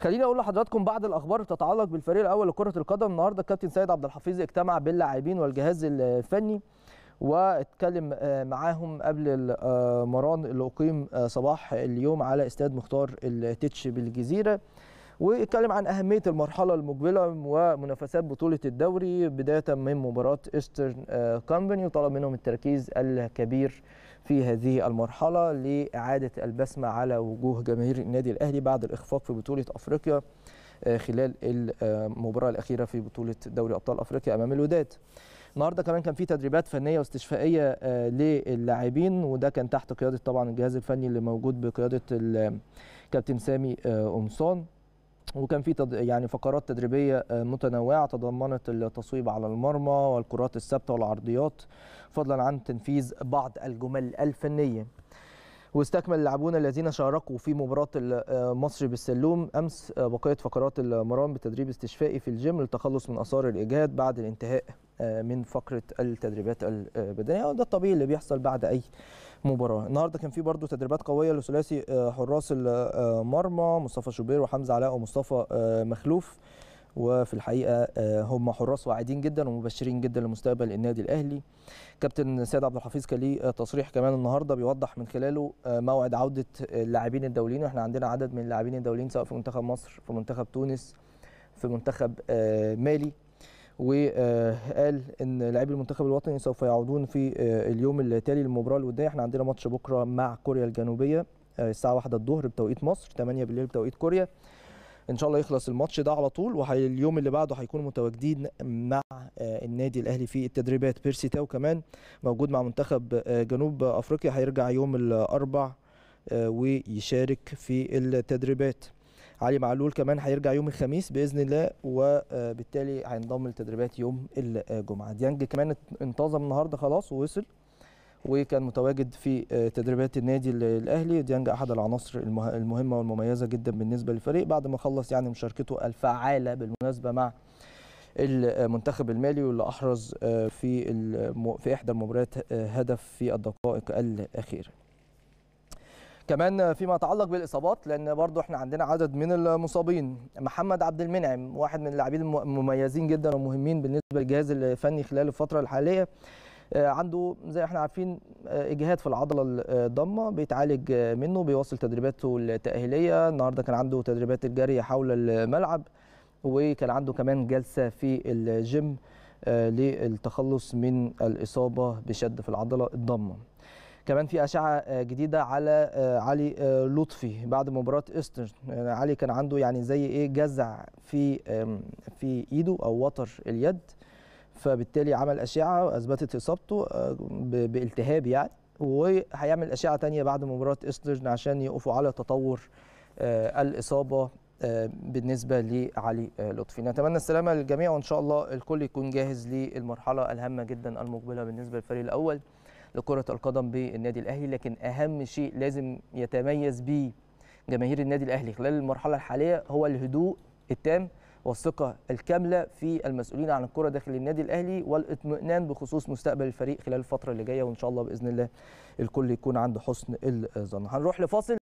خليني اقول لحضراتكم بعض الاخبار تتعلق بالفريق الاول لكره القدم النهارده الكابتن سيد عبد الحفيظ اجتمع باللاعبين والجهاز الفني واتكلم آه، معاهم قبل المران اللي اقيم آه، صباح اليوم على استاد مختار التتش بالجزيره واتكلم عن اهميه المرحله المقبله ومنافسات بطوله الدوري بدايه من مباراه ايسترن كومباني وطلب منهم التركيز الكبير في هذه المرحله لاعاده البسمه على وجوه جماهير النادي الاهلي بعد الاخفاق في بطوله افريقيا آه، خلال المباراه الاخيره في بطوله دوري ابطال افريقيا امام الوداد. النهارده كمان كان في تدريبات فنيه واستشفائيه آه، للاعبين وده كان تحت قياده طبعا الجهاز الفني اللي موجود بقياده الكابتن سامي قمصان آه، وكان في تد... يعني فقرات تدريبيه آه، متنوعه تضمنت التصويب على المرمى والكرات الثابته والعرضيات فضلا عن تنفيذ بعض الجمل الفنيه. واستكمل اللاعبون الذين شاركوا في مباراة آه، مصر بالسلوم أمس آه، بقية فقرات المرام بتدريب استشفائي في الجيم للتخلص من آثار الإجهاد بعد الانتهاء من فقرة التدريبات البدنية وده الطبيعي اللي بيحصل بعد أي مباراه النهارده كان في برضو تدريبات قويه لثلاثي آه، حراس المرمى آه، مصطفى شوبير وحمزه علاء ومصطفى آه، مخلوف وفي الحقيقه هم حراس واعدين جدا ومبشرين جدا لمستقبل النادي الاهلي كابتن سيد عبد الحفيظ كان ليه تصريح كمان النهارده بيوضح من خلاله موعد عوده اللاعبين الدوليين واحنا عندنا عدد من اللاعبين الدوليين سواء في منتخب مصر في منتخب تونس في منتخب مالي وقال ان لاعبي المنتخب الوطني سوف يعودون في آه، اليوم التالي للمباراه الوديه احنا عندنا ماتش بكره مع كوريا الجنوبيه آه، الساعه 1 الظهر بتوقيت مصر 8 بالليل بتوقيت كوريا ان شاء الله يخلص الماتش ده على طول واليوم اللي بعده هيكونوا متواجدين مع آه، النادي الاهلي في التدريبات بيرسي تاو كمان موجود مع منتخب جنوب افريقيا هيرجع يوم الاربع ويشارك في التدريبات علي معلول كمان هيرجع يوم الخميس باذن الله وبالتالي هينضم للتدريبات يوم الجمعه ديانج كمان انتظم النهارده خلاص ووصل وكان متواجد في آه، تدريبات النادي الاهلي ديانج احد العناصر المهمه والمميزه جدا بالنسبه للفريق بعد ما خلص يعني مشاركته الفعاله بالمناسبه مع المنتخب المالي واللي احرز آه، في في احدى المباريات آه، هدف في الدقائق الاخيره كمان فيما يتعلق بالاصابات لان برضو احنا عندنا عدد من المصابين محمد عبد المنعم واحد من اللاعبين المميزين جدا ومهمين بالنسبه للجهاز الفني خلال الفتره الحاليه آه، عنده زي احنا عارفين آه، اجهاد في العضله الضمه بيتعالج منه بيواصل تدريباته التاهيليه النهارده كان عنده تدريبات الجري حول الملعب وكان عنده كمان جلسه في الجيم آه، للتخلص من الاصابه بشد في العضله الضمه كمان في اشعه آه، جديده على آه، علي آه، لطفي بعد مباراه ايسترن يعني علي كان عنده يعني زي ايه جزع في في ايده او وتر اليد فبالتالي عمل اشعه اثبتت اصابته بالتهاب يعني وهيعمل اشعه ثانيه بعد مباراه ايسترن عشان يقفوا على تطور الاصابه بالنسبه لعلي لطفي نتمنى السلامه للجميع وان شاء الله الكل يكون جاهز للمرحله الهامه جدا المقبله بالنسبه للفريق الاول لكرة القدم بالنادي الأهلي لكن أهم شيء لازم يتميز به جماهير النادي الأهلي خلال المرحلة الحالية هو الهدوء التام والثقة الكاملة في المسؤولين عن الكرة داخل النادي الأهلي والاطمئنان بخصوص مستقبل الفريق خلال الفترة اللي جاية وإن شاء الله بإذن الله الكل يكون عنده حسن الظن هنروح لفاصل